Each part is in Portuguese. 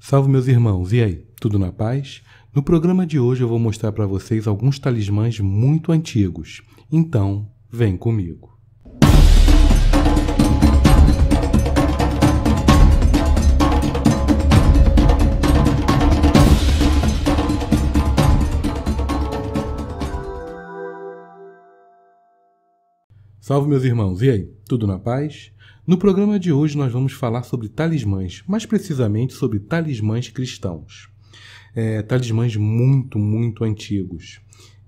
Salve meus irmãos, e aí? Tudo na paz? No programa de hoje eu vou mostrar para vocês alguns talismãs muito antigos. Então, vem comigo. Salve meus irmãos, e aí? Tudo na paz? No programa de hoje nós vamos falar sobre talismãs, mais precisamente sobre talismãs cristãos. É, talismãs muito, muito antigos.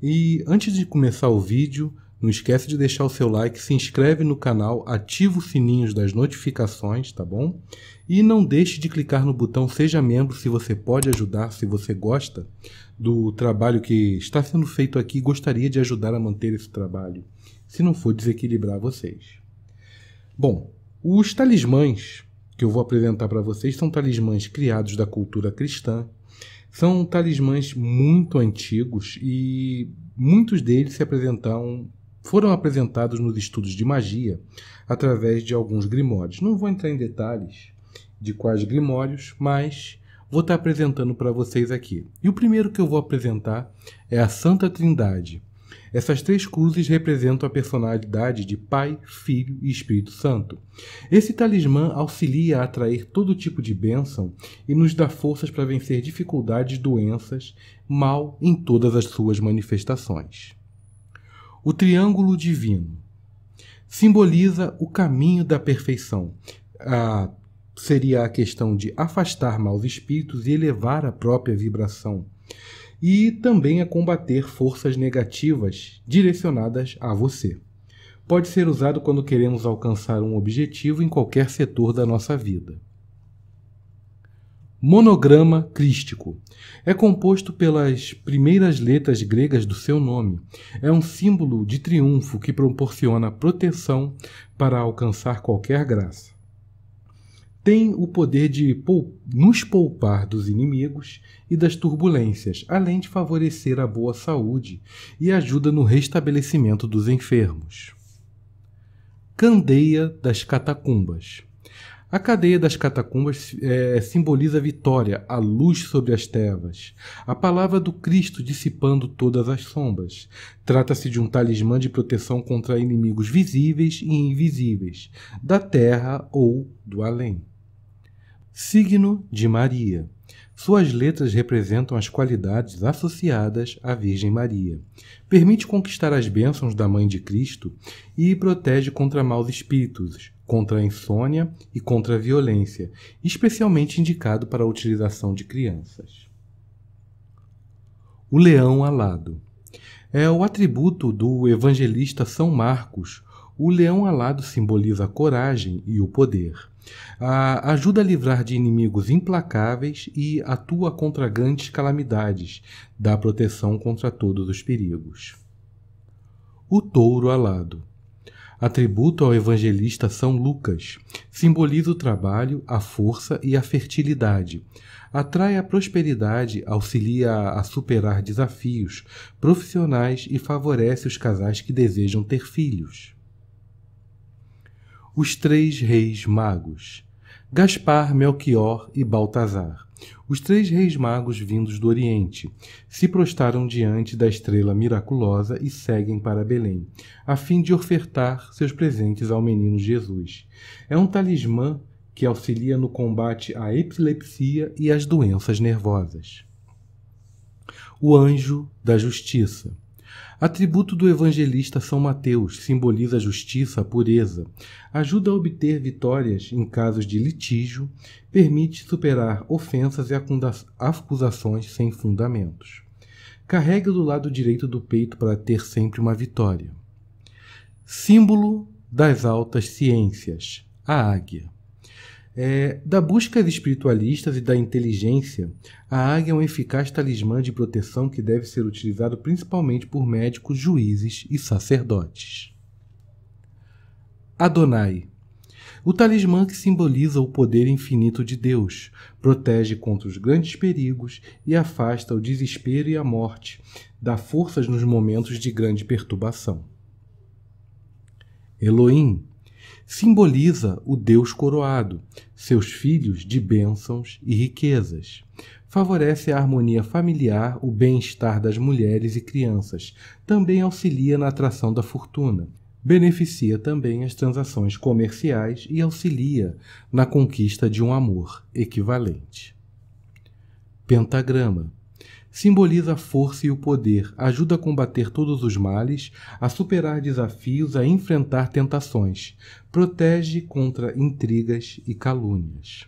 E antes de começar o vídeo, não esquece de deixar o seu like, se inscreve no canal, ativa os sininhos das notificações, tá bom? E não deixe de clicar no botão Seja Membro se você pode ajudar, se você gosta do trabalho que está sendo feito aqui e gostaria de ajudar a manter esse trabalho, se não for desequilibrar vocês. Bom, os talismãs que eu vou apresentar para vocês são talismãs criados da cultura cristã. São talismãs muito antigos e muitos deles se apresentaram foram apresentados nos estudos de magia através de alguns grimórios. Não vou entrar em detalhes de quais grimórios, mas vou estar apresentando para vocês aqui. E o primeiro que eu vou apresentar é a Santa Trindade, essas três cruzes representam a personalidade de Pai, Filho e Espírito Santo. Esse talismã auxilia a atrair todo tipo de bênção e nos dá forças para vencer dificuldades, doenças, mal em todas as suas manifestações. O triângulo divino simboliza o caminho da perfeição. seria a questão de afastar maus espíritos e elevar a própria vibração e também a combater forças negativas direcionadas a você. Pode ser usado quando queremos alcançar um objetivo em qualquer setor da nossa vida. Monograma crístico. É composto pelas primeiras letras gregas do seu nome. É um símbolo de triunfo que proporciona proteção para alcançar qualquer graça tem o poder de nos poupar dos inimigos e das turbulências, além de favorecer a boa saúde e ajuda no restabelecimento dos enfermos. Candeia das Catacumbas a cadeia das catacumbas é, simboliza a vitória, a luz sobre as trevas, a palavra do Cristo dissipando todas as sombras. Trata-se de um talismã de proteção contra inimigos visíveis e invisíveis, da terra ou do além. Signo de Maria. Suas letras representam as qualidades associadas à Virgem Maria. Permite conquistar as bênçãos da Mãe de Cristo e protege contra maus espíritos, contra a insônia e contra a violência, especialmente indicado para a utilização de crianças. O leão alado é o atributo do evangelista São Marcos. O leão alado simboliza a coragem e o poder. A ajuda a livrar de inimigos implacáveis e atua contra grandes calamidades, dá proteção contra todos os perigos. O touro alado atributo ao evangelista São Lucas. Simboliza o trabalho, a força e a fertilidade. Atrai a prosperidade, auxilia a superar desafios profissionais e favorece os casais que desejam ter filhos. Os três reis magos: Gaspar, Melchior e Baltazar os três reis magos vindos do Oriente se prostaram diante da estrela miraculosa e seguem para Belém, a fim de ofertar seus presentes ao menino Jesus. É um talismã que auxilia no combate à epilepsia e às doenças nervosas. O anjo da justiça. Atributo do evangelista São Mateus simboliza a justiça, a pureza, ajuda a obter vitórias em casos de litígio, permite superar ofensas e acusações sem fundamentos. Carrega do lado direito do peito para ter sempre uma vitória. Símbolo das altas ciências, a águia. É, da busca espiritualistas e da inteligência, a águia é um eficaz talismã de proteção que deve ser utilizado principalmente por médicos, juízes e sacerdotes. Adonai o talismã que simboliza o poder infinito de Deus, protege contra os grandes perigos e afasta o desespero e a morte, dá forças nos momentos de grande perturbação. Elohim simboliza o Deus coroado, seus filhos de bênçãos e riquezas. Favorece a harmonia familiar, o bem-estar das mulheres e crianças. Também auxilia na atração da fortuna. Beneficia também as transações comerciais e auxilia na conquista de um amor equivalente. Pentagrama Simboliza a força e o poder, ajuda a combater todos os males, a superar desafios, a enfrentar tentações, protege contra intrigas e calúnias.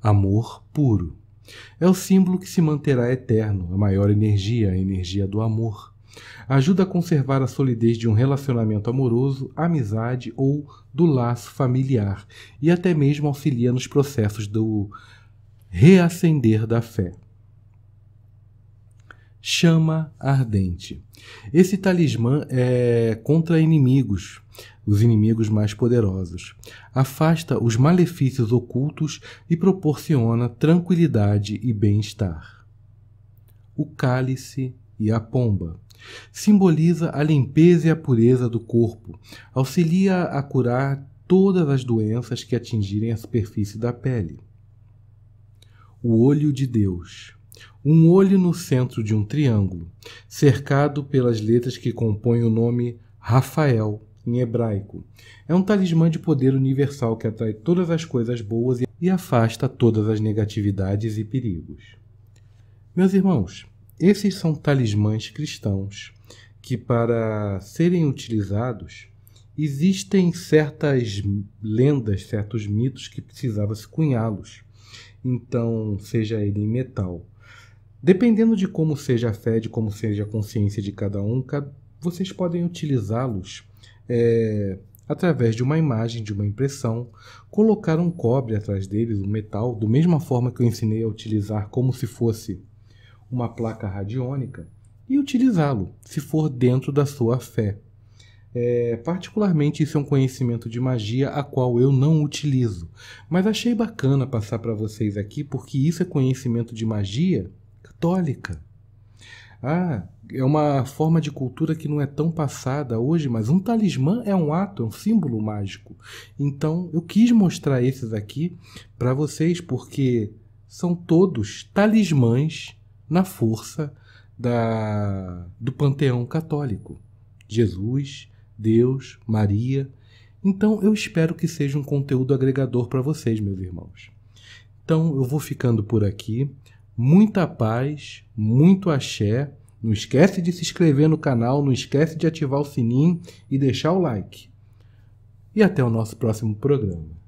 Amor puro. É o símbolo que se manterá eterno, a maior energia, a energia do amor. Ajuda a conservar a solidez de um relacionamento amoroso, amizade ou do laço familiar, e até mesmo auxilia nos processos do reacender da fé chama ardente. Esse talismã é contra inimigos, os inimigos mais poderosos. Afasta os malefícios ocultos e proporciona tranquilidade e bem-estar. O cálice e a pomba. Simboliza a limpeza e a pureza do corpo, auxilia a curar todas as doenças que atingirem a superfície da pele. O olho de Deus um olho no centro de um triângulo, cercado pelas letras que compõem o nome Rafael em hebraico. É um talismã de poder universal que atrai todas as coisas boas e afasta todas as negatividades e perigos. Meus irmãos, esses são talismãs cristãos que, para serem utilizados, existem certas lendas, certos mitos que precisava se cunhá-los. Então, seja ele em metal, Dependendo de como seja a fé, de como seja a consciência de cada um, vocês podem utilizá-los é, através de uma imagem, de uma impressão, colocar um cobre atrás deles, um metal, da mesma forma que eu ensinei a utilizar como se fosse uma placa radiônica, e utilizá-lo, se for dentro da sua fé. É, particularmente, isso é um conhecimento de magia a qual eu não utilizo, mas achei bacana passar para vocês aqui porque isso é conhecimento de magia católica. Ah, é uma forma de cultura que não é tão passada hoje, mas um talismã é um ato, é um símbolo mágico. Então eu quis mostrar esses aqui para vocês, porque são todos talismãs na força da, do panteão católico. Jesus, Deus, Maria. Então eu espero que seja um conteúdo agregador para vocês, meus irmãos. Então eu vou ficando por aqui. Muita paz, muito axé. Não esquece de se inscrever no canal, não esquece de ativar o sininho e deixar o like. E até o nosso próximo programa.